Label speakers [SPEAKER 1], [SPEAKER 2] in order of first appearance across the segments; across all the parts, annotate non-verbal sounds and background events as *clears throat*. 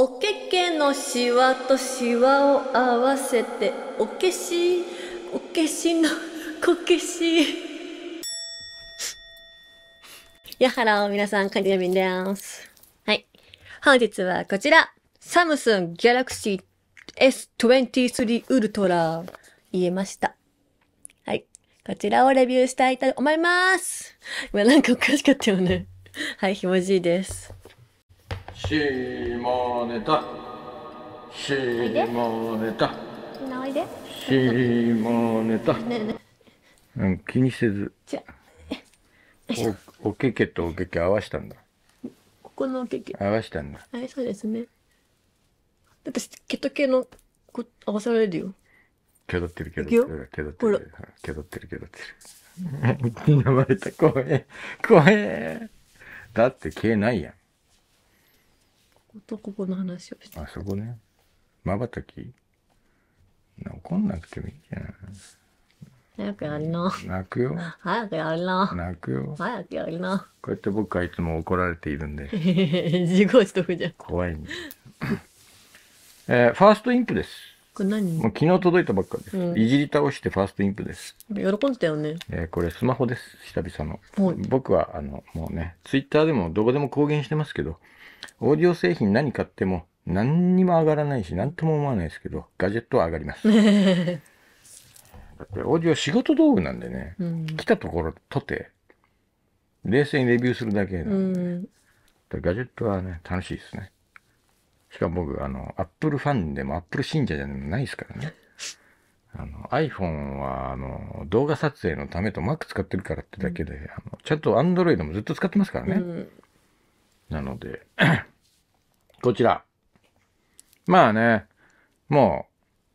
[SPEAKER 1] おけけのしわとしわを合わせておけしおけしの *laughs* こけしやはらを皆さん、かりやみんです。はい。本日はこちら。サムスンギャラクシー S23 ウルトラ。言えました。はい。こちらをレビューしたいと思います。今なんかおかしかったよね。はい、ひもじいです。
[SPEAKER 2] 下ネタ下ネタ下ネタ、うん、気にせずおおけけとおけけ合わしたんだ
[SPEAKER 1] ここのおけけ合わしたんだはいそうですねてケとけのこ合わせられるよ
[SPEAKER 2] けどってるけどってるけどってるけどってるけどってる飲ま *laughs* え
[SPEAKER 1] え
[SPEAKER 2] だって毛ないやん
[SPEAKER 1] とここの話をし
[SPEAKER 2] てあそこねまばたき怒んなくてもいいじゃな
[SPEAKER 1] 早くやるの泣くよ早くやるの泣くよ早くやるのこ
[SPEAKER 2] うやって僕はいつも怒られているんで *laughs*
[SPEAKER 1] 自業自得じゃん
[SPEAKER 2] 怖いん、ね、で、*laughs* えー、ファーストインプですこれ何もう昨日届いたばっかです、うん、いじり倒してファーストインプです
[SPEAKER 1] 喜んでたよね、
[SPEAKER 2] えー、これスマホです久々の僕はあのもうねツイッターでもどこでも公言してますけどオーディオ製品何買っても何にも上がらないし、何とも思わないですけど、ガジェットは上がります。
[SPEAKER 1] *laughs*
[SPEAKER 2] だってオーディオ仕事道具なんでね、うん、来たところとて、冷静にレビューするだけなんで、ね、うん、ガジェットはね、楽しいですね。しかも僕、あの、アップルファンでもアップル信者じゃないですからね。*laughs* あの、iPhone は、あの、動画撮影のためと Mac 使ってるからってだけで、うん、あのちゃんと Android もずっと使ってますからね。うんなので *clears throat* こちら。まあね、も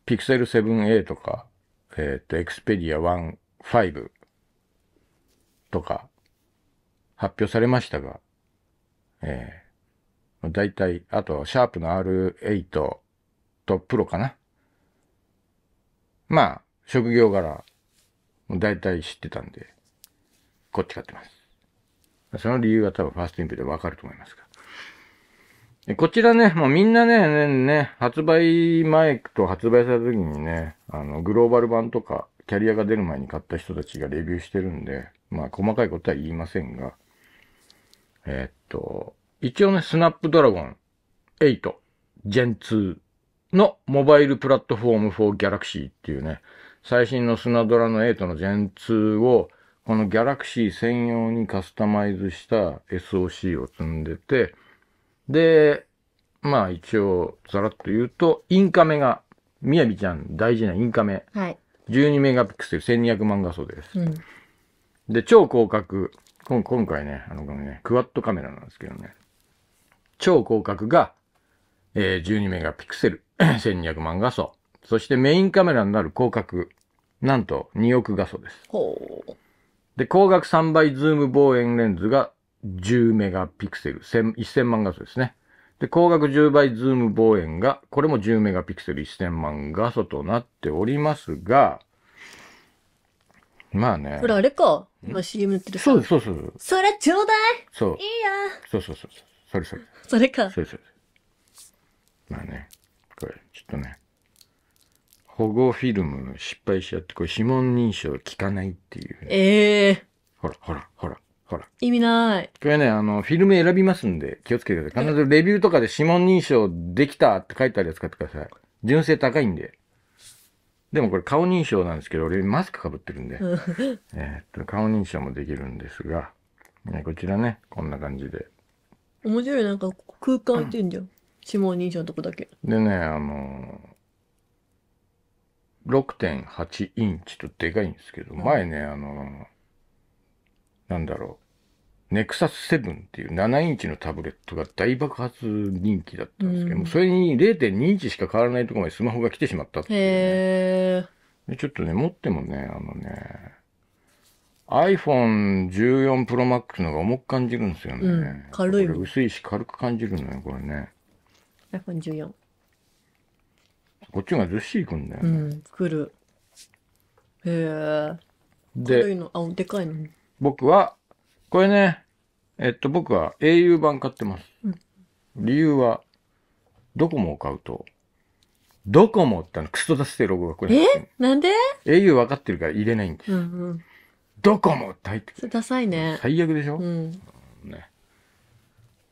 [SPEAKER 2] う、Pixel 7a とか、えっ、ー、と、Xperia 1 5とか、発表されましたが、えー、だいたい、あと、シャープの R8 とプロかな。まあ、職業柄、だいたい知ってたんで、こっち買ってます。その理由は多分ファーストインプでわかると思いますが。こちらね、もうみんなね、ね、ね、発売クと発売された時にね、あの、グローバル版とか、キャリアが出る前に買った人たちがレビューしてるんで、まあ、細かいことは言いませんが、えー、っと、一応ね、スナップドラゴン8、Gen 2のモバイルプラットフォーム4 Galaxy っていうね、最新のスナドラの8の Gen 2をこのギャラクシー専用にカスタマイズした SOC を積んでて、で、まあ一応、ザらっと言うと、インカメが、みやびちゃん大事なインカメ。はい。12メガピクセル1200万画素です。うん、で、超広角。今回ね、あの、ね、クワッドカメラなんですけどね。超広角が、えー、12メガピクセル1200 *coughs* 万画素。そしてメインカメラになる広角。なんと2億画素です。ほう。で、光学3倍ズーム望遠レンズが10メガピクセル、1000万画素ですね。で、光学10倍ズーム望遠が、これも10メガピクセル1000万画素となっておりますが、まあね。これあれか。今 CM 塗ってるそうそうそう。それ
[SPEAKER 1] ちょうだいそう。いいや
[SPEAKER 2] そうそうそう。それそれ。それか。それそれ。まあね。これ、ちょっとね。保護フィルム失敗しちゃって、これ指紋認証効かないっていう、
[SPEAKER 1] ええー、
[SPEAKER 2] ほら、ほら、ほら、ほら。
[SPEAKER 1] 意味ない。
[SPEAKER 2] これね、あの、フィルム選びますんで、気をつけてください。必ずレビューとかで指紋認証できたって書いてあるやつ買ってください。純正高いんで。でもこれ顔認証なんですけど、俺マスクかぶってるんで。えっと、顔認証もできるんですが、ね、こちらね、こんな感じで。
[SPEAKER 1] 面白い、なんか空間っていうんじゃん。指紋認証のとこだけ。
[SPEAKER 2] でね、あのー6.8インチとでかいんですけど、前ね、あの、なんだろう、ネクサス7っていう7インチのタブレットが大爆発人気だったんですけど、それに0.2インチしか変わらないところまでスマホが来てしまったって
[SPEAKER 1] い
[SPEAKER 2] う、ちょっとね、持ってもね、あのね、iPhone14 Pro Max のが重く感じるんですよね。軽い。薄いし軽く感じるのよ、これね。iPhone14。こっちがずっしりくんだようん、
[SPEAKER 1] 来る。へえ。軽いの、あ、でかいの。
[SPEAKER 2] 僕は、これね、えっと、僕は au 版買ってますうん。理由は、ドコモを買うと、ドコモってあの、クソ出してるロゴがこれ。えなんで au 分かってるから入れないんです。うんうん。ドコモって入ってく
[SPEAKER 1] そダサいね。
[SPEAKER 2] 最悪でしょ、うん。ね。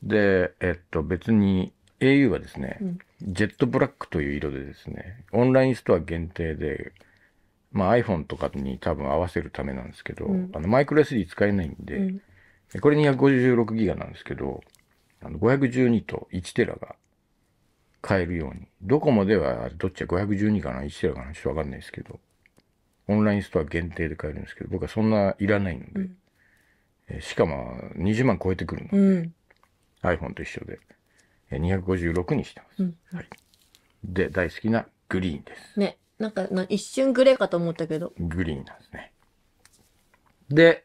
[SPEAKER 2] で、えっと、別に au はですね、うんジェットブラックという色でですね、オンラインストア限定で、まあ、iPhone とかに多分合わせるためなんですけど、うん、あのマイクロ SD 使えないんで、うん、これ 256GB なんですけど、あの512と 1TB が買えるように、ドコモではどっちが512かな、1TB かな、ちょっとわかんないですけど、オンラインストア限定で買えるんですけど、僕はそんないらないので、うん、えしかも20万超えてくるので、うん、iPhone と一緒で。256にしてます。うんはい、で、大好きなグリーンで
[SPEAKER 1] す。ね。なんか、な一瞬グレーかと思ったけど。
[SPEAKER 2] グリーンなんですね。で、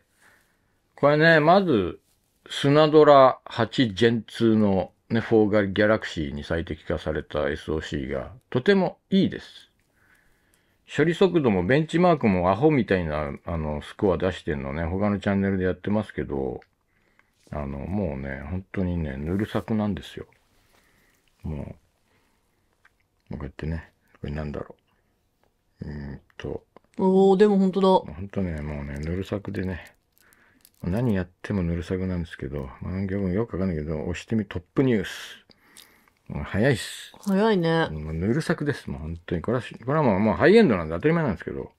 [SPEAKER 2] これね、まず、スナドラ8ジェン2のね、4がギャラクシーに最適化された SOC がとてもいいです。処理速度もベンチマークもアホみたいなあのスコア出してんのね、他のチャンネルでやってますけど、あの、もうね、本当にね、ぬるさくなんですよ。もう、こうやってね、これなんだろう。うんと。
[SPEAKER 1] おおでも本当
[SPEAKER 2] だ。本当ね、もうね、ぬるさくでね、何やってもぬるさくなんですけど、まあ、何行もよくわかんないけど、押してみトップニュース。早いっす。
[SPEAKER 1] 早いね。
[SPEAKER 2] もうぬるさくです。もう本当に。これは、これはもうもうハイエンドなんで当たり前なんですけど。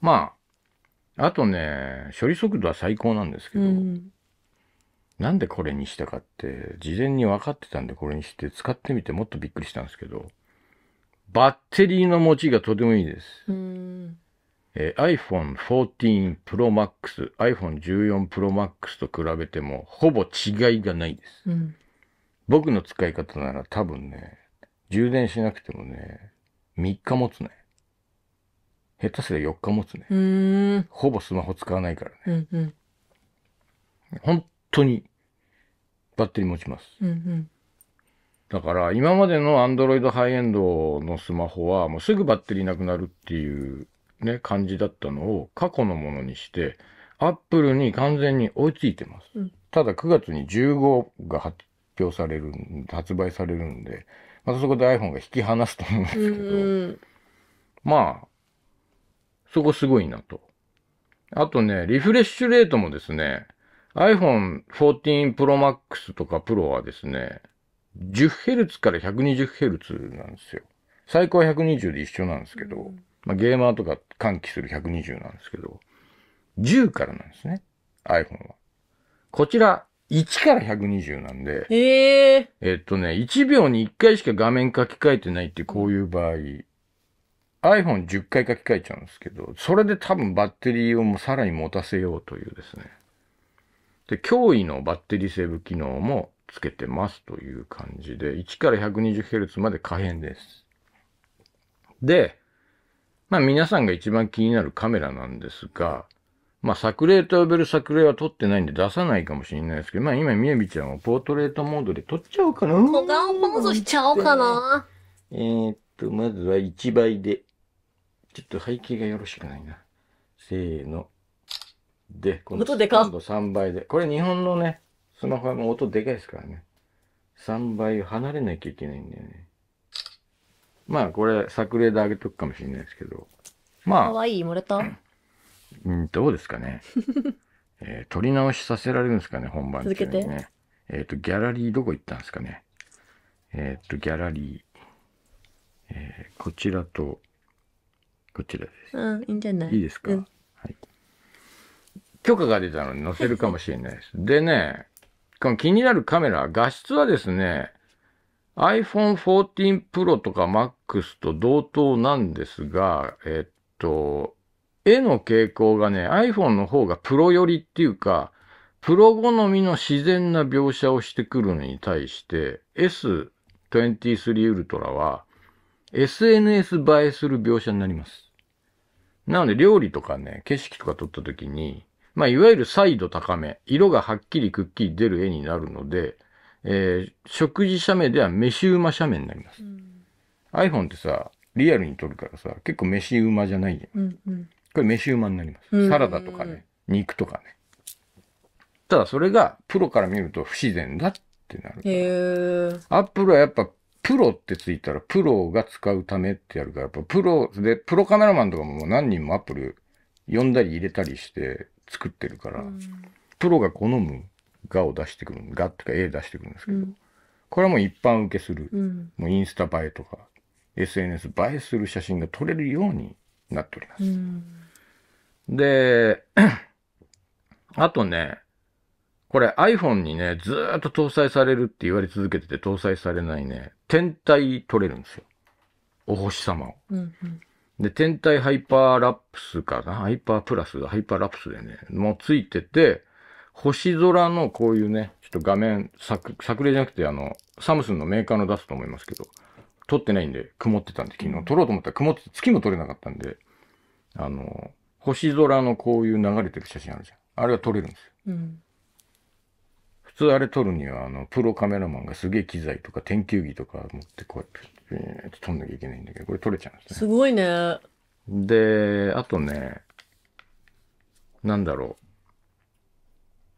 [SPEAKER 2] まあ、あとね、処理速度は最高なんですけど、うん、なんでこれにしたかって、事前に分かってたんでこれにして、使ってみてもっとびっくりしたんですけど、バッテリーの持ちがとてもいいです。えー、iPhone14 Pro Max、iPhone14 Pro Max と比べても、ほぼ違いがないです。うん、僕の使い方なら多分ね、充電しなくてもね、3日持つね。下手すりゃ4日持つね。ほぼスマホ使わないからね。うんうん、本当にバッテリー持ちます。うんうん、だから今までのアンドロイドハイエンドのスマホはもうすぐバッテリーなくなるっていうね、感じだったのを過去のものにして、アップルに完全に追いついてます。うん、ただ9月に15が発表される、発売されるんで、またそこで iPhone が引き離すと思うんですけど、
[SPEAKER 1] うん、
[SPEAKER 2] まあ、そこすごいなと。あとね、リフレッシュレートもですね、iPhone 14 Pro Max とか Pro はですね、10Hz から 120Hz なんですよ。最高は120で一緒なんですけど、うん、まあ、ゲーマーとか歓喜する120なんですけど、10からなんですね。iPhone は。こちら、1から120なんで、えー、えっとね、1秒に1回しか画面書き換えてないってこういう場合、iPhone10 回書き換えちゃうんですけど、それで多分バッテリーをもうさらに持たせようというですね。で、驚異のバッテリーセーブ機能もつけてますという感じで、1から 120Hz まで可変です。で、まあ皆さんが一番気になるカメラなんですが、まあ作例と呼べる作例は撮ってないんで出さないかもしれないですけど、まあ今みやびちゃんをポートレートモードで撮っちゃおうかな。小顔ポーズしちゃおうかな。えー、っと、まずは1倍で。ちょっと背景がよろしくないな。せーの。で、この音でか今度3倍で。これ日本のね、スマホはもう音でかいですからね。3倍離れなきゃいけないんだよね。まあこれ作例であげとくかもしれないですけど。まあ。かわいい漏れたうん、どうですかね。*laughs* えー、撮り直しさせられるんですかね、本番中にね。続けて。えっ、ー、と、ギャラリーどこ行ったんですかね。えっ、ー、と、ギャラリー。えー、こちらと、こちらで
[SPEAKER 1] す。うん、いいんじゃないいいですか、うん
[SPEAKER 2] 許可が出たのに載せるかもしれないです。でね、この気になるカメラ、画質はですね、iPhone 14 Pro とか Max と同等なんですが、えっと、絵の傾向がね、iPhone の方がプロ寄りっていうか、プロ好みの自然な描写をしてくるのに対して、S23 Ultra は SNS 映えする描写になります。なので料理とかね、景色とか撮った時に、まあ、いわゆる彩度高め、色がはっきりくっきり出る絵になるので、えー、食事写メでは飯馬写メになります。うん、iPhone ってさ、リアルに撮るからさ、結構飯馬じゃないじゃん。うんうん、これ飯馬になります。サラダとかね、肉とかね。ただそれがプロから見ると不自然だってなる。
[SPEAKER 1] へ
[SPEAKER 2] アップルはやっぱプロってついたらプロが使うためってやるから、やっぱプロで、プロカメラマンとかも何人もアップル呼んだり入れたりして、作ってるから、うん、プロが好む「が」を出してくる「が」っていうか「絵出してくるんですけど、うん、これはもう一般受けする、うん、もうインスタ映えとか SNS 映えする写真が撮れるようになっております。で *clears throat* あとねこれ iPhone にね、ずーっと搭載されるって言われ続けてて搭載されないね、天体撮れるんですよ。お星様を。うんうん、で、天体ハイパーラプスかなハイパープラスハイパーラプスでね、もうついてて、星空のこういうね、ちょっと画面、作、作例じゃなくて、あの、サムスンのメーカーの出すと思いますけど、撮ってないんで、曇ってたんで、昨日撮ろうと思ったら曇って、月も撮れなかったんで、あの、星空のこういう流れてる写真あるじゃん。あれは撮れるんですよ。うん普通あれ撮るには、あの、プロカメラマンがすげえ機材とか、天球儀とか持ってこうやって、撮んなきゃいけないんだけど、これ撮れちゃうんですね。すごいね。で、あとね、なんだろう。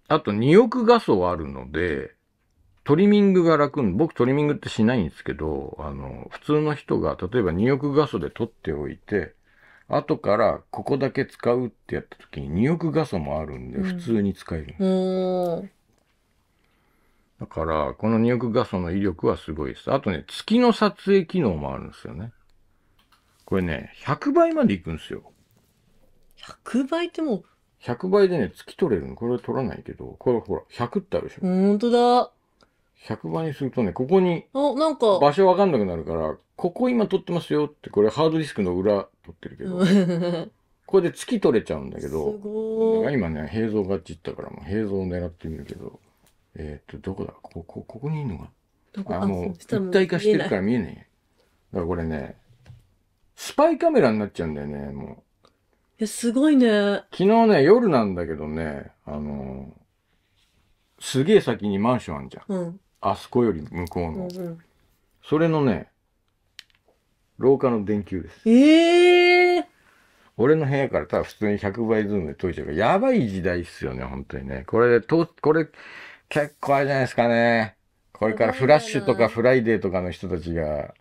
[SPEAKER 2] あと2億画素あるので、トリミングが楽僕トリミングってしないんですけど、あの、普通の人が、例えば2億画素で撮っておいて、後からここだけ使うってやった時に2億画素もあるんで、普通に使えるんで
[SPEAKER 1] す。う
[SPEAKER 2] んだから、この入億画素の威力はすごいです。あとね、月の撮影機能もあるんですよね。これね、100倍までいくんですよ。100倍ってもう、100倍でね、月取れるの。これは取らないけど、これほら、100ってあるでしょ。
[SPEAKER 1] ほんとだ。
[SPEAKER 2] 100倍にするとね、ここに、
[SPEAKER 1] あ、なんか、
[SPEAKER 2] 場所わかんなくなるから、ここ今撮ってますよって、これハードディスクの裏撮ってるけど、
[SPEAKER 1] *laughs*
[SPEAKER 2] これで月取れちゃうんだけ
[SPEAKER 1] ど、今
[SPEAKER 2] ね、映像がちったから、もう映像を狙ってみるけど、えっ、ー、と、どこだここ、ここにいるのが。どこあ、もう、一体化してるから見えない。だからこれね、スパイカメラになっちゃうんだよね、もう。いや、すごいね。昨日ね、夜なんだけどね、あのー、すげえ先にマンションあんじゃん。うん、あそこより向こうの。うんうん、それのね、廊下の電球です。
[SPEAKER 1] ええー、
[SPEAKER 2] 俺の部屋からただ普通に100倍ズームで撮いちゃうから、やばい時代っすよね、本当にね。これ、と、これ、結構あれじゃないですかね。これからフラッシュとかフライデーとかの人たちが、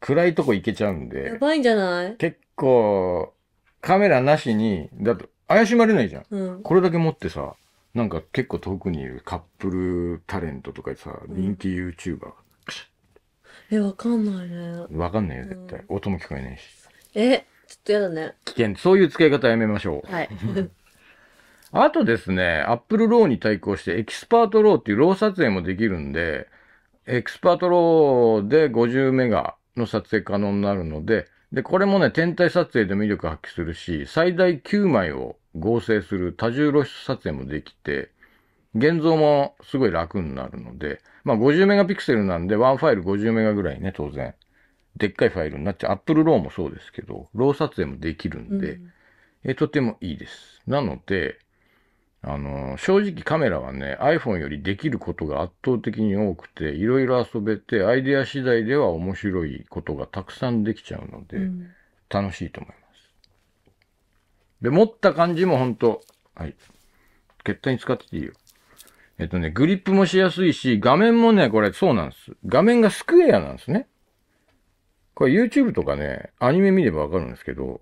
[SPEAKER 2] 暗いとこ行けちゃうんで。や
[SPEAKER 1] ばいんじゃない
[SPEAKER 2] 結構、カメラなしに、だと怪しまれないじゃん。うん、これだけ持ってさ、なんか結構遠くにいるカップルタレントとかさ、人気 YouTuber が、
[SPEAKER 1] え、わかんないね。わ
[SPEAKER 2] かんないよ、絶対。うん、音も聞こえないし。
[SPEAKER 1] え、ちょっとやだね。
[SPEAKER 2] 危険。そういう使い方やめましょう。はい。*laughs* あとですね、Apple ローに対抗してエキスパートローっていうロー撮影もできるんで、エキスパートローで50メガの撮影可能になるので、で、これもね、天体撮影で魅力発揮するし、最大9枚を合成する多重露出撮影もできて、現像もすごい楽になるので、まあ50メガピクセルなんで、ワンファイル50メガぐらいね、当然。でっかいファイルになっちゃう。Apple ローもそうですけど、ロー撮影もできるんで、うん、えとてもいいです。なので、あの、正直カメラはね、iPhone よりできることが圧倒的に多くて、いろいろ遊べて、アイデア次第では面白いことがたくさんできちゃうので、うん、楽しいと思います。で、持った感じも本当はい。絶対に使ってていいよ。えっとね、グリップもしやすいし、画面もね、これそうなんです。画面がスクエアなんですね。これ YouTube とかね、アニメ見ればわかるんですけど、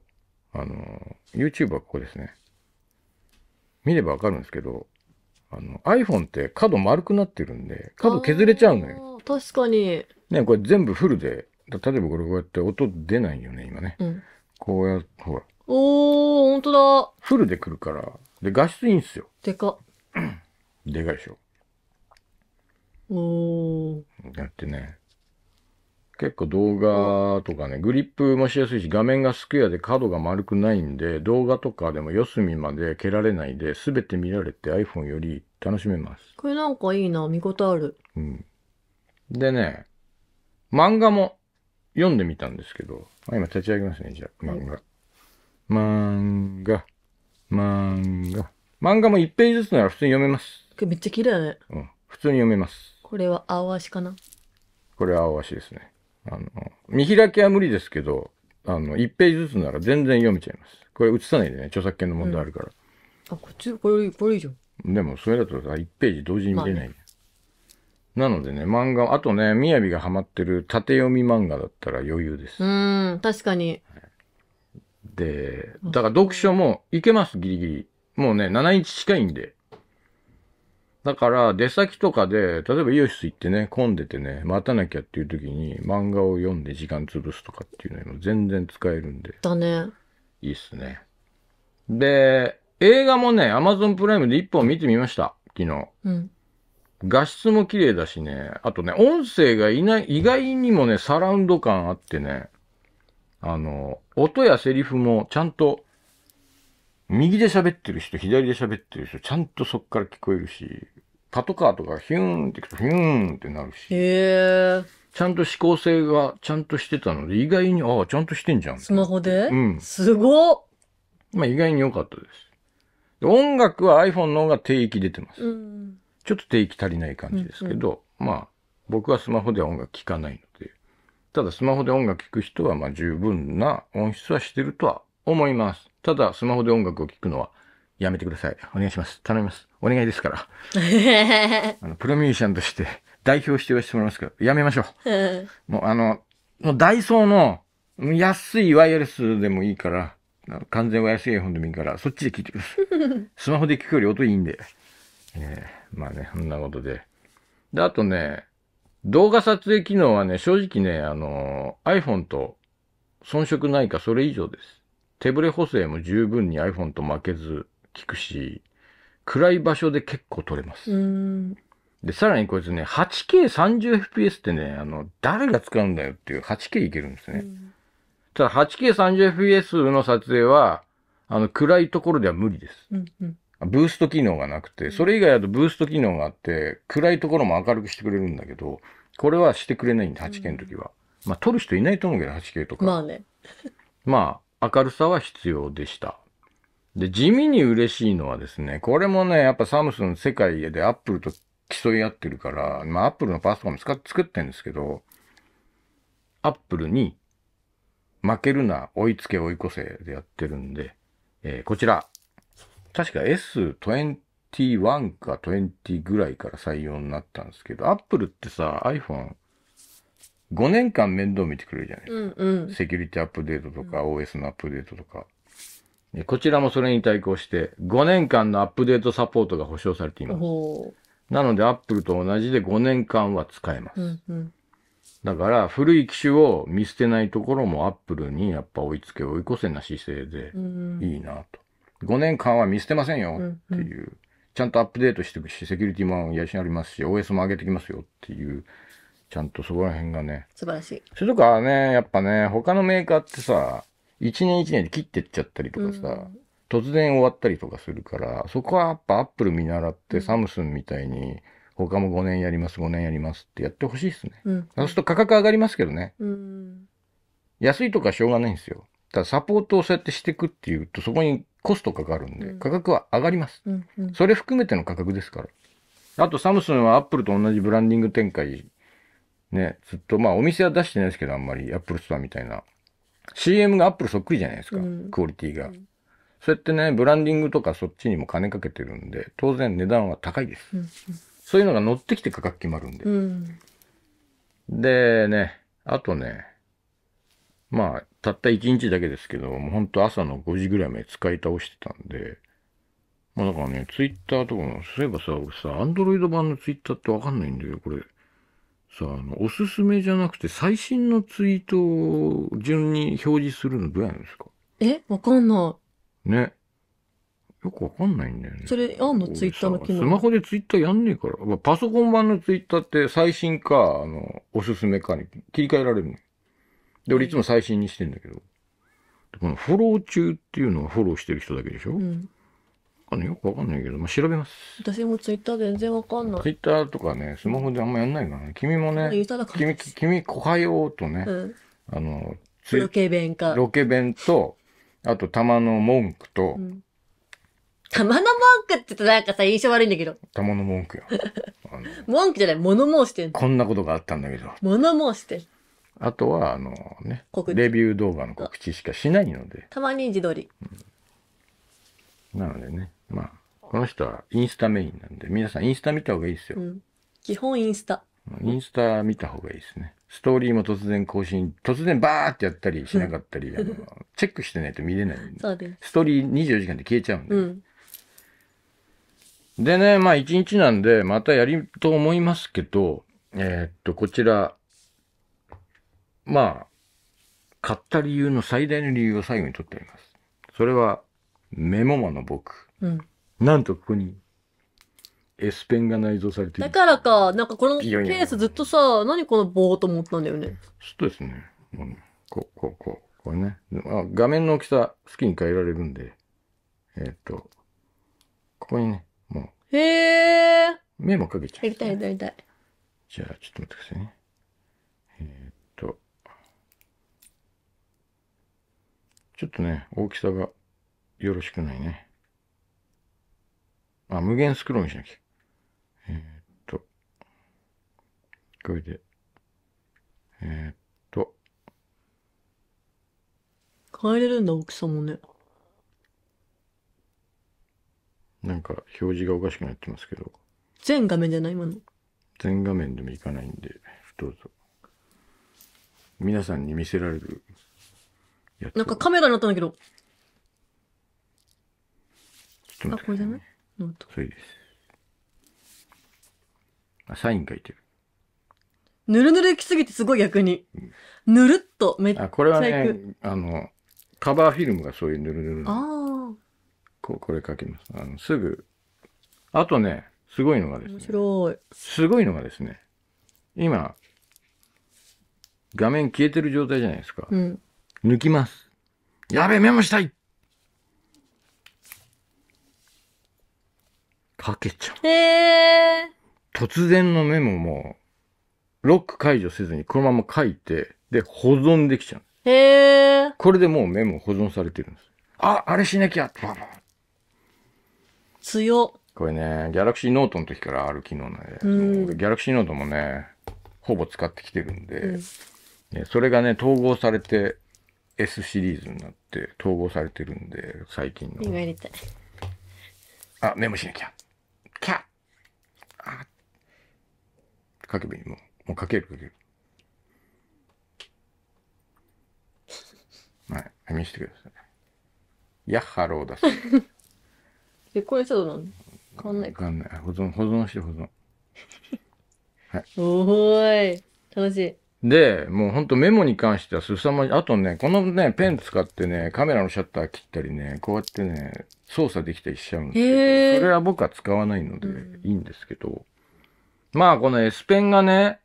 [SPEAKER 2] あの、YouTube はここですね。見ればわかるんですけど、あの iPhone って角丸くなってるんで、角削れちゃうのよ。
[SPEAKER 1] 確かに。
[SPEAKER 2] ね、これ全部フルで、例えばこれこうやって音出ないよね、今ね。うん、こうやって、ほら。
[SPEAKER 1] おー、ほんとだ。
[SPEAKER 2] フルで来るから、で、画質いいんですよ。でか。でかいでしょ。
[SPEAKER 1] おー。
[SPEAKER 2] だってね、結構動画とかね、グリップもしやすいし、画面がスクエアで角が丸くないんで、動画とかでも四隅まで蹴られないで、すべて見られて iPhone より楽しめます。
[SPEAKER 1] これなんかいいな、見事ある。うん。
[SPEAKER 2] でね、漫画も読んでみたんですけど、あ今立ち上げますね、じゃあ、漫画。漫画、漫画。漫画も1ページずつなら普通に読めます。これ
[SPEAKER 1] めっちゃ綺麗だね。
[SPEAKER 2] うん。普通に読めます。
[SPEAKER 1] これは青足かな
[SPEAKER 2] これは青足ですね。あの、見開きは無理ですけど、あの、1ページずつなら全然読めちゃいます。これ映さないでね、著作権の問題あるから。
[SPEAKER 1] うん、あ、こっち、これ、これ以上。
[SPEAKER 2] でも、それだとさ、1ページ同時に見れない。なのでね、漫画、あとね、みやびがハマってる縦読み漫画だったら余裕です。
[SPEAKER 1] うん、確かに。
[SPEAKER 2] で、だから読書もいけます、ギリギリ。もうね、7インチ近いんで。だから、出先とかで、例えばイオシス行ってね、混んでてね、待たなきゃっていう時に、漫画を読んで時間潰すとかっていうのも全然使えるんで。だね。いいっすね。で、映画もね、アマゾンプライムで一本見てみました。昨日。うん。画質も綺麗だしね、あとね、音声がいない、意外にもね、サラウンド感あってね、あの、音やセリフもちゃんと右で喋ってる人、左で喋ってる人、ちゃんとそっから聞こえるし、パトカーとかヒューンってくとヒューンってなるし。へえ。ちゃんと指向性がちゃんとしてたので、意外に、ああ、ちゃんとしてんじゃん。ス
[SPEAKER 1] マホでう
[SPEAKER 2] ん。すごっ。まあ意外に良かったです。で音楽は iPhone の方が定域出てます。うん、ちょっと定域足りない感じですけど、うんうん、まあ僕はスマホでは音楽聴かないので、ただスマホで音楽聴く人はまあ十分な音質はしてるとは思います。ただ、スマホで音楽を聴くのはやめてください。お願いします。頼みます。お願いですから。
[SPEAKER 1] *laughs* あ
[SPEAKER 2] のプロミュージシャンとして代表して言わせてもらいますけど、やめましょう。もうあの、ダイソーの安いワイヤレスでもいいから、完全ワイヤレスイヤホンでもいいから、そっちで聴いてください。*laughs* スマホで聴くより音いいんで。えー、まあね、そんなことで。で、あとね、動画撮影機能はね、正直ね、あの、iPhone と遜色ないかそれ以上です。手ブレ補正も十分に iPhone と負けず効くし、暗い場所で結構撮れます。で、さらにこいつね、8K30fps ってね、あの、誰が使うんだよっていう 8K いけるんですね。ただ 8K30fps の撮影は、あの、暗いところでは無理です。うんうんブースト機能がなくて、それ以外だとブースト機能があって、暗いところも明るくしてくれるんだけど、これはしてくれないんで、8K の時は。まあ、撮る人いないと思うけど、8K とか。まあね。まあ、明るさは必要でした。で、地味に嬉しいのはですね、これもね、やっぱサムスン世界でアップルと競い合ってるから、まあアップルのパソコンも使って作ってるんですけど、アップルに負けるな、追いつけ追い越せでやってるんで、えー、こちら、確か S21 か20ぐらいから採用になったんですけど、アップルってさ、iPhone 5年間面倒見てくれるじゃないですか。うんうん、セキュリティアップデートとか、OS のアップデートとか。こちらもそれに対抗して、5年間のアップデートサポートが保証されています。なので、アップルと同じで5年間は使えます。うんうん、だから、古い機種を見捨てないところもアップルにやっぱ追いつけ追い越せな姿勢でいいなと。5年間は見捨てませんよっていう、うんうん、ちゃんとアップデートしていくし、セキュリティもやしありますし、OS も上げてきますよっていうちゃんとそこら辺がね。素晴らしい。それとかね、やっぱね、他のメーカーってさ、一年一年で切ってっちゃったりとかさ、うん、突然終わったりとかするから、そこはやっぱアップル見習って、サムスンみたいに、他も5年やります、5年やりますってやってほしいっすね。うん、そうすると価格上がりますけどね。
[SPEAKER 1] うん、
[SPEAKER 2] 安いとかしょうがないんですよ。ただサポートをそうやってしていくっていうと、そこにコストかかるんで、価格は上がります。うんうん、それ含めての価格ですから。あと、サムスンはアップルと同じブランディング展開ね、ずっと、まあお店は出してないですけど、あんまり、アップルス s t みたいな。CM がアップルそっくりじゃないですか、うん、クオリティが。そうやってね、ブランディングとかそっちにも金かけてるんで、当然値段は高いです。うんそういうのが乗ってきて価格決まるんで。うん、でね、あとね、まあ、たった1日だけですけど、もうほんと朝の5時ぐらいまで使い倒してたんで、まあだからね、ツイッターとかも、そういえばさ、俺さ、アンドロイド版のツイッターってわかんないんだよ、これ。さあ、あの、おすすめじゃなくて、最新のツイートを順に表示するのどうやるんですか
[SPEAKER 1] えわかんな
[SPEAKER 2] い。ね。よくわかんないんだよね。
[SPEAKER 1] それ、あんのツイッターの機能スマ
[SPEAKER 2] ホでツイッターやんねえから。まあパソコン版のツイッターって最新か、あの、おすすめかに切り替えられるの。で、俺いつも最新にしてんだけど。このフォロー中っていうのはフォローしてる人だけでしょ、うん。かなよくわかんないけど、まあ、調べます。
[SPEAKER 1] 私もツイッター全然わかんない。ツ
[SPEAKER 2] イッターとかね、スマホであんまやんないからね。君もね、君、君、こはようとね、うん、あの、ロケ弁か。ロケ弁と、あと、玉の文句と、う
[SPEAKER 1] ん、玉の文句って言うとなんかさ、印象悪いんだけど。
[SPEAKER 2] 玉の文句
[SPEAKER 1] よ。*laughs* 文句じゃない、物申してん
[SPEAKER 2] こんなことがあったんだけど。
[SPEAKER 1] 物申して
[SPEAKER 2] あとは、あのね、レビュー動画の告知しかしないので。
[SPEAKER 1] たまに自撮り。うん
[SPEAKER 2] なのでね、まあ、この人はインスタメインなんで、皆さんインスタ見た方がいいですよ。う
[SPEAKER 1] ん、基本インスタ。
[SPEAKER 2] インスタ見た方がいいですね。ストーリーも突然更新、突然バーってやったりしなかったり、*laughs* あのチェックしてないと見れないんで。そうです。ストーリー24時間で消えちゃうんで。うん、でね、まあ1日なんで、またやりと思いますけど、えー、っと、こちら、まあ、買った理由の最大の理由を最後に取ってあります。それは、メモマの僕。うん。なんとここに、S ペンが内蔵されていだ
[SPEAKER 1] からか、なんかこのケースずっとさ、何この棒と思ったんだよね。
[SPEAKER 2] そうですね。うん、こう、こう、こう、これね。あ画面の大きさ、好きに変えられるんで、えーっ、と、ここにね、も
[SPEAKER 1] へえ。ー。
[SPEAKER 2] メモかけちゃう。やりたい、やりたい、やりたい。じゃあ、ちょっと待ってくださいね。えっと、ちょっとね、大きさがよろしくないね。あ、無限スクロールしなきゃ。えー、っと、これで、えー、っと。
[SPEAKER 1] 変えれるんだ、大きさもね。
[SPEAKER 2] なんか表示がおかしくなってますけど。
[SPEAKER 1] 全画面じゃない今の。
[SPEAKER 2] 全画面でもいかないんで、どうぞ。皆さんに見せられるやつ。なんか
[SPEAKER 1] カメラになったんだけど。あ、これじゃない
[SPEAKER 2] ノート。そうです。あ、サイン書いてる。
[SPEAKER 1] ぬるぬるきすぎてすごい逆に。
[SPEAKER 2] ぬるっとめっちゃあ、これはね、あの、カバーフィルムがそういうぬるぬる。
[SPEAKER 1] ああ。
[SPEAKER 2] こう、これ書きます。あの、すぐ。あとね、すごいのがですね。面白い。すごいのがですね、今、画面消えてる状態じゃないですか。うん、抜きます。やべメモしたいかけちゃう。へえ。突然のメモも、ロック解除せずにこのまま書いて、で、保存できちゃう。へえ。これでもうメモ保存されてるんです。あ、あれしなきゃババ強これね、ギャラクシーノートの時からある機能なんで、うん、ギャラクシーノートもね、ほぼ使ってきてるんで、うんね、それがね、統合されて、S シリーズになって統合されてるんで、最近の。今やりたい。あ、メモしなきゃ。書けばいい。もう、もう書ける書ける。*laughs* はい。見せてください。やっはろうだし。*laughs*
[SPEAKER 1] え、これちょっと変わんない
[SPEAKER 2] か。わかんない。保存、保存して、保存。*laughs* はい。
[SPEAKER 1] おーい。楽しい。
[SPEAKER 2] で、もうほんとメモに関してはすさまじあとね、このね、ペン使ってね、カメラのシャッター切ったりね、こうやってね、操作できたりしちゃうんですけど、それは僕は使わないのでいいんですけど、まあこの S ペンがね、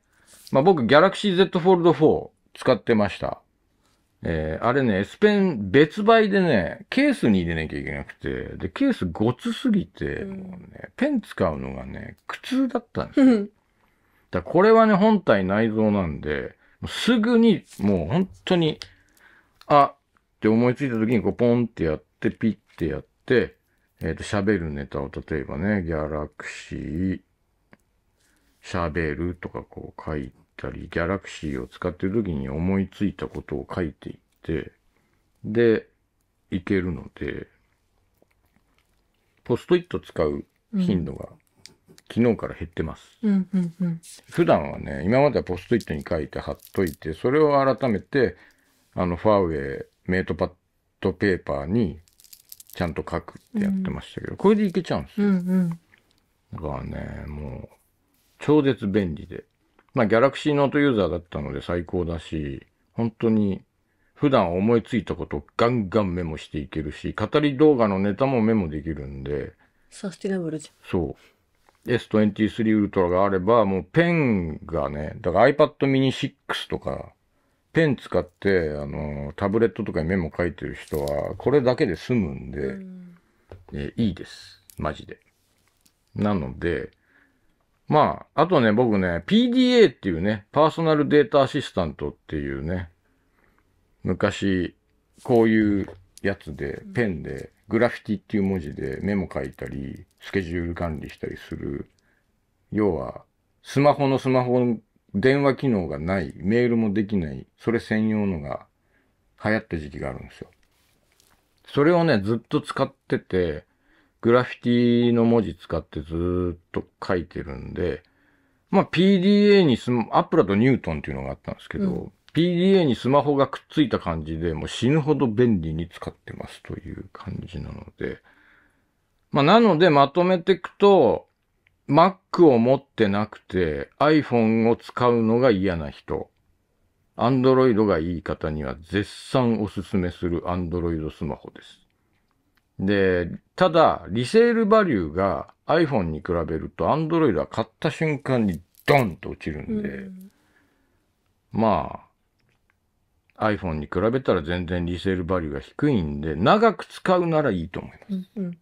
[SPEAKER 2] まあ僕 Galaxy Z Fold 4使ってました。えー、あれね、S ペン別売でね、ケースに入れなきゃいけなくて、で、ケースごつすぎて、うん、ね、ペン使うのがね、苦痛だったんですよ。だこれはね、本体内蔵なんで、すぐに、もう本当に、あって思いついた時にこうポンってやって、ピッてやって、えっ、ー、と、喋るネタを、例えばね、ギャラクシー、喋るとかこう書いたり、ギャラクシーを使ってる時に思いついたことを書いていって、で、いけるので、ポストイット使う頻度が、昨日から減ってます、うんうんうん、普段はね、今まではポストイットに書いて貼っといて、それを改めて、あの、ファーウェイメイトパッドペーパーにちゃんと書くってやってましたけど、うん、これでいけちゃうんですよ。うんうん、だからね、もう、超絶便利で。まあ、ギャラクシーノートユーザーだったので最高だし、本当に普段思いついたことをガンガンメモしていけるし、語り動画のネタもメモできるんで。
[SPEAKER 1] サスティナブルじゃ
[SPEAKER 2] ん。そう。S23 ウルトラがあれば、もうペンがね、だから iPad mini 6とか、ペン使って、あの、タブレットとかにメモ書いてる人は、これだけで済むんで、うん、えいいです。マジで。なので、まあ、あとね、僕ね、PDA っていうね、パーソナルデータアシスタントっていうね、昔、こういうやつで、ペンで、グラフィティっていう文字でメモ書いたり、スケジュール管理したりする、要は、スマホのスマホの電話機能がない、メールもできない、それ専用のが流行った時期があるんですよ。それをね、ずっと使ってて、グラフィティの文字使ってずっと書いてるんで、まあ PDA にすアップラとニュートンっていうのがあったんですけど、うん、PDA にスマホがくっついた感じでもう死ぬほど便利に使ってますという感じなので、まあなのでまとめていくと、Mac を持ってなくて iPhone を使うのが嫌な人、Android がいい方には絶賛おすすめする Android スマホです。で、ただ、リセールバリューが iPhone に比べると Android は買った瞬間にドンと落ちるんで、うん、まあ、iPhone に比べたら全然リセールバリューが低いんで、長く使うならいいと思い
[SPEAKER 1] ます。うん、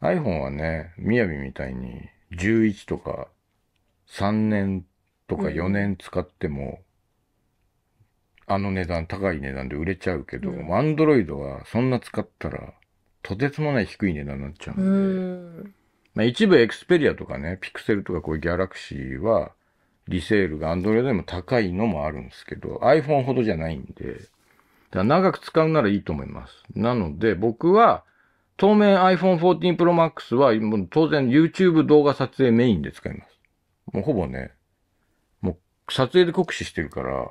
[SPEAKER 2] iPhone はね、みやびみたいに11とか3年とか4年使っても、あの値段、高い値段で売れちゃうけど、アンドロイドはそんな使ったら、とてつもない低い値段になっちゃう
[SPEAKER 1] んで、
[SPEAKER 2] まあ、一部エクスペリアとかね、ピクセルとかこういうギャラクシーは、リセールがアンドロイドでも高いのもあるんですけど、iPhone ほどじゃないんで、だ長く使うならいいと思います。なので、僕は、当面 iPhone 14 Pro Max は、もう当然 YouTube 動画撮影メインで使います。もうほぼね、もう撮影で酷使してるから、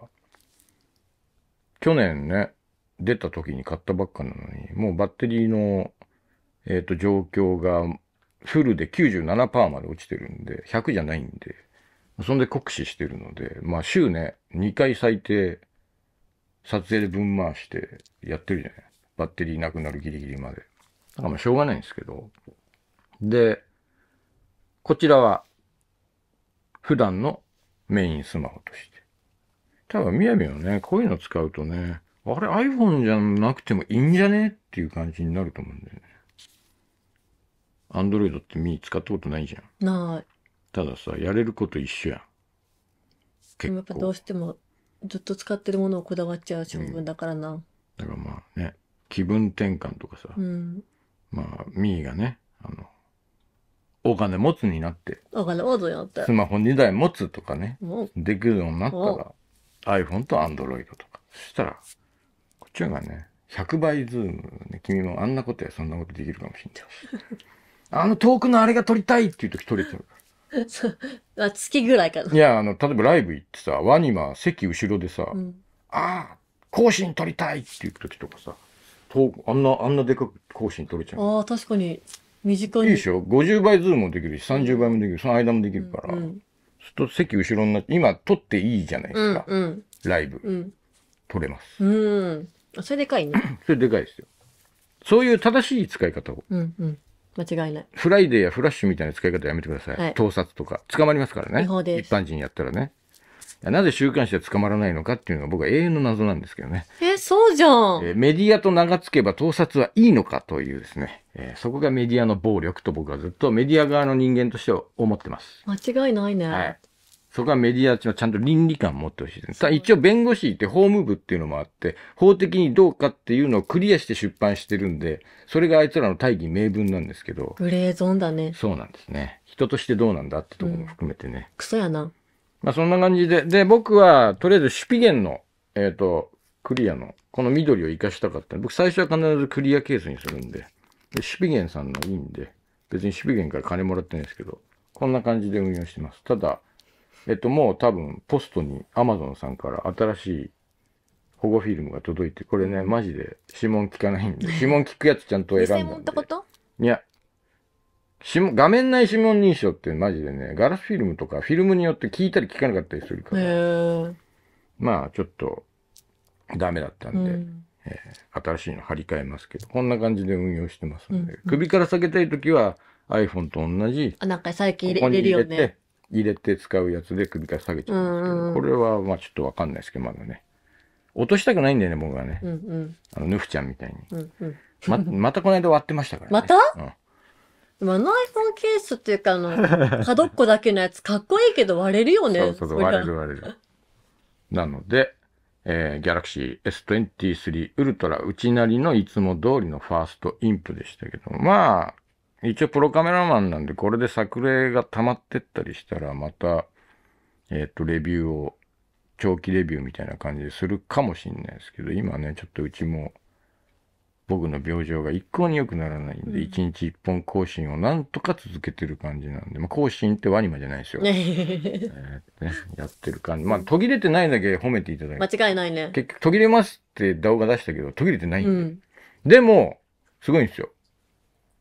[SPEAKER 2] 去年ね、出た時に買ったばっかなのに、もうバッテリーの、えっ、ー、と、状況がフルで97%まで落ちてるんで、100じゃないんで、そんで酷使してるので、まあ週ね、2回最低、撮影で分回してやってるじゃないバッテリーなくなるギリギリまで。だからまあしょうがないんですけど。で、こちらは、普段のメインスマホとして。ただ、みやみはね、こういうの使うとね、あれ iPhone じゃなくてもいいんじゃねっていう感じになると思うんだよね。アンドロイドってみ使ったことないじゃん。ない。たださ、やれること一緒やん。
[SPEAKER 1] でもやっぱどうしてもずっと使ってるものをこだわっちゃう性分だからな。
[SPEAKER 2] だからまあね、気分転換とかさ、うん。まあ、みーがね、あの、お金持つになって、だ
[SPEAKER 1] から、おうやってス。マ
[SPEAKER 2] ホ2台持つとかね、できるようになったら iPhone と Android とか。そしたら、こっちがね、100倍ズーム、ね、君もあんなことやそんなことできるかもしれない。*laughs* あの遠くのあれが撮りたいっていう時撮れちゃう
[SPEAKER 1] から。*laughs* そう。あ、月ぐらいかな。い
[SPEAKER 2] や、あの、例えばライブ行ってさ、ワニマ、席後ろでさ、うん、ああ、更新撮りたいっていう時とかさ、遠あんな、あんなでかく更新撮れちゃ
[SPEAKER 1] う。ああ、確かに。
[SPEAKER 2] 短い。いいでしょ ?50 倍ズームもできるし、30倍もできる、その間もできるから。うんうんっと席後ろになって、今撮っていいじゃないで
[SPEAKER 1] すか。うんうん、
[SPEAKER 2] ライブ、うん。撮れま
[SPEAKER 1] す。うん。それでかいね。
[SPEAKER 2] *laughs* それでかいですよ。そういう正しい使い方を。
[SPEAKER 1] うんうん。間違いない。
[SPEAKER 2] フライデーやフラッシュみたいな使い方やめてください。はい、盗撮とか。捕まりますからね。違法です。一般人やったらね。なぜ週刊誌は捕まらないのかっていうのが僕は永遠の謎なんですけどね。
[SPEAKER 1] え、そうじゃん。
[SPEAKER 2] えメディアと名が付けば盗撮はいいのかというですね、えー、そこがメディアの暴力と僕はずっとメディア側の人間として思ってます。
[SPEAKER 1] 間違いないね。はい。
[SPEAKER 2] そこはメディアはちゃんと倫理観を持ってほしいです。一応弁護士って法務部っていうのもあって、法的にどうかっていうのをクリアして出版してるんで、それがあいつらの大義名分なんですけど。
[SPEAKER 1] グレーゾーンだね。
[SPEAKER 2] そうなんですね。人としてどうなんだってところも含めてね。うん、クソやな。まあそんな感じで。で、僕は、とりあえずシュピゲンの、えっ、ー、と、クリアの、この緑を活かしたかった僕最初は必ずクリアケースにするんで。でシュピゲンさんのいいんで、別にシュピゲンから金もらってないですけど、こんな感じで運用してます。ただ、えっと、もう多分、ポストに Amazon さんから新しい保護フィルムが届いて、これね、マジで指紋聞かないんで、*laughs* 指紋聞くやつちゃんと選んで。指紋ってこといや、画面内指紋認証ってマジでね、ガラスフィルムとかフィルムによって聞いたり聞かなかったりする
[SPEAKER 1] から、
[SPEAKER 2] まあちょっとダメだったんで、うん、えー、新しいの張り替えますけど、こんな感じで運用してますので、うんうん、首から下げたいときは iPhone と同じ、
[SPEAKER 1] あ、なんか最近入れるよね。
[SPEAKER 2] 入れて使うやつで首から下げちゃうんですけど、うんうん、これはまあちょっとわかんないですけど、まだね。落としたくないんだよね、僕はね。うんうん、あの、ヌフちゃんみたいに。うんうん、ま、またこの間割ってましたから、ね。また、うん
[SPEAKER 1] であの iPhone ケースっていうかあの、*laughs* 角っこだけのやつかっこいいけど割れるよね。そうそうそう、割れる割
[SPEAKER 2] れる。なので、えー、Galaxy S23 Ultra 内なりのいつも通りのファーストインプでしたけど、まあ、一応プロカメラマンなんでこれで作例が溜まってったりしたらまた、えっ、ー、と、レビューを、長期レビューみたいな感じでするかもしれないですけど、今ね、ちょっとうちも僕の病状が一向に良くならないんで、一、日一本更新をなんとか続けてる感じなんで、まあ、更新ってワニマじゃないですよ。えっねやってる感じ。まあ、途切れてないだけ褒めていただいて。間違いないね。結局、途切れますって動画出したけど、途切れてないんで。うんでも、すごいんですよ。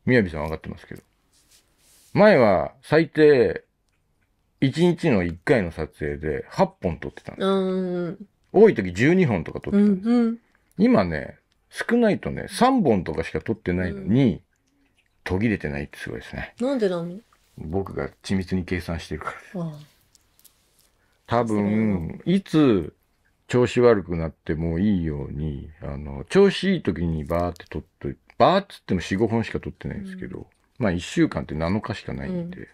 [SPEAKER 2] みやびさん分かってますけど。前は最低、1日の1回の撮影で8本撮ってたんですよ。ん多い時12本とか撮っ
[SPEAKER 1] てたんですよ。うんうん
[SPEAKER 2] 今ね、少ないとね、3本とかしか取ってないのに、うん、途切れてないってすごいですね。なんでなの僕が緻密に計算してるから。ああ多分、いつ調子悪くなってもいいように、あの、調子いい時にバーって取っといて、バーっつっても4、5本しか取ってないんですけど、うん、まあ1週間って7日しかないんで、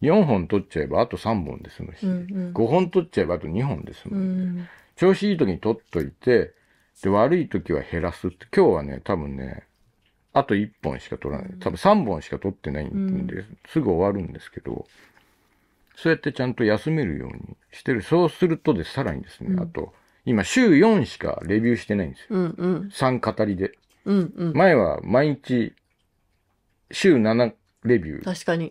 [SPEAKER 2] うん、4本取っちゃえばあと3本で済むし、うんうん、5本取っちゃえばあと2本で済むんで、うん、調子いい時に取っといて、で、悪い時は減らすって、今日はね、多分ね、あと1本しか取らない。多分3本しか取ってないんで、うん、すぐ終わるんですけど、そうやってちゃんと休めるようにしてる。そうするとで、さらにですね、うん、あと、今週4しかレビューしてないんですよ。うんうん、3語りで。うんうん、前は毎日週7レビュー。確かに。っ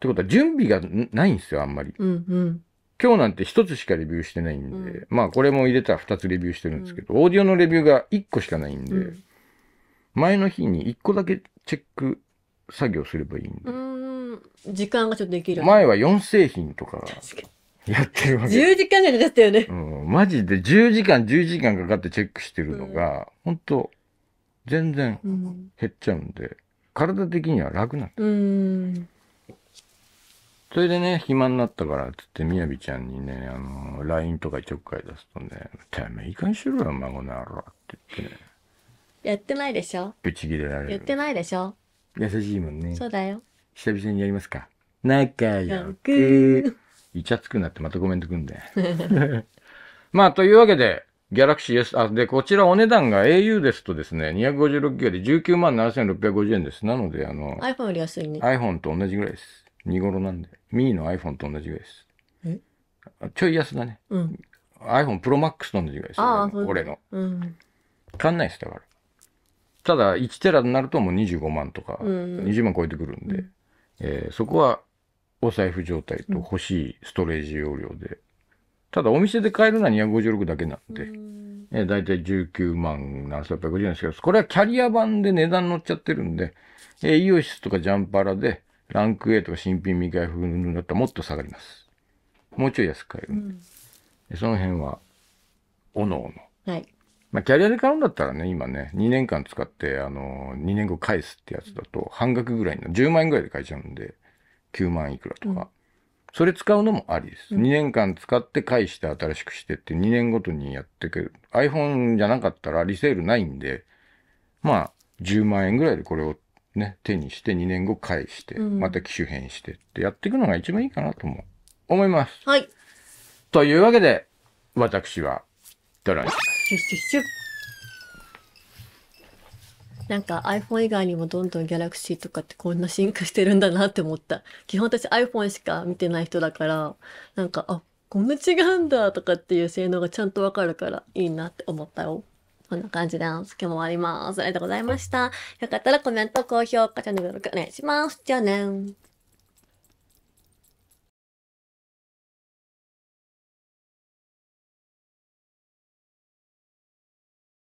[SPEAKER 2] てことは準備がないんですよ、あんまり。うんうん、今日なんて一つしかレビューしてないんで、うんまあこれも入れたら二つレビューしてるんですけど、オーディオのレビューが一個しかないんで、うん前の日に一個だけチェック作業すればいいんで、う
[SPEAKER 1] ん時間がちょっとできる。前
[SPEAKER 2] は4製品とかやってるわず。け。10
[SPEAKER 1] 時間ぐらいでったよね。う
[SPEAKER 2] ん、マジで10時間10時間かかってチェックしてるのが、ほんと、全然減っちゃうんで、体的には楽なんだ。
[SPEAKER 1] うん。
[SPEAKER 2] それでね、暇になったから、つって、みやびちゃんにね、あの、LINE とかちょっかい出すとね、てめえ、いかにしろよ、孫の野郎って言ってね。
[SPEAKER 1] やってないでしょ
[SPEAKER 2] ぶち切れられる。やっ
[SPEAKER 1] てないでしょ
[SPEAKER 2] 優しいもんね。そうだよ。久々にやりますか。仲良く。いちゃつくなってまたコメントくんで。
[SPEAKER 1] *laughs*
[SPEAKER 2] まあ、というわけで、ギャラクシー S、あ、で、こちらお値段が au ですとですね、256GB で19万7650円です。なので、あの、iPhone より安いね。iPhone と同じぐらいです。見頃なんで。ミニの iPhone と同じぐらいです。えちょい安だね。うん。iPhone Pro Max と同じぐらいです。ああ、俺の。うん。買わんないです、だから。ただ、1テラになるともう25万とか、20万超えてくるんで、うん、えー、そこはお財布状態と欲しいストレージ容量で。ただ、お店で買えるのは256だけなんで。うんえ大体19万7850円ですけど、これはキャリア版で値段乗っちゃってるんで、えー、イオシスとかジャンパラで、ランク A とか新品未開封だったらもっと下がります。もうちょい安く買えるうん、その辺は、おのおの。はい。まあ、キャリアで買うんだったらね、今ね、2年間使って、あのー、2年後返すってやつだと、半額ぐらいの、10万円ぐらいで買えちゃうんで、9万いくらとか。うん、それ使うのもありです。2年間使って返して新しくしてって、2年ごとにやってくる。iPhone じゃなかったらリセールないんで、まあ、10万円ぐらいでこれをね、手にして2年後返して、また機種変してってやっていくのが一番いいかなと思う。思います。はい。というわけで、私は、ドライ。シュシュシュ。
[SPEAKER 1] なんか iPhone 以外にもどんどん Galaxy とかってこんな進化してるんだなって思った。基本私 iPhone しか見てない人だから、なんか、あ、こんな違うんだとかっていう性能がちゃんとわかるからいいなって思ったよ。こんな感じで、今日も終わります。ありがとうございました。よかったらコメント、高評価、チャンネル登録お願いします。じゃあね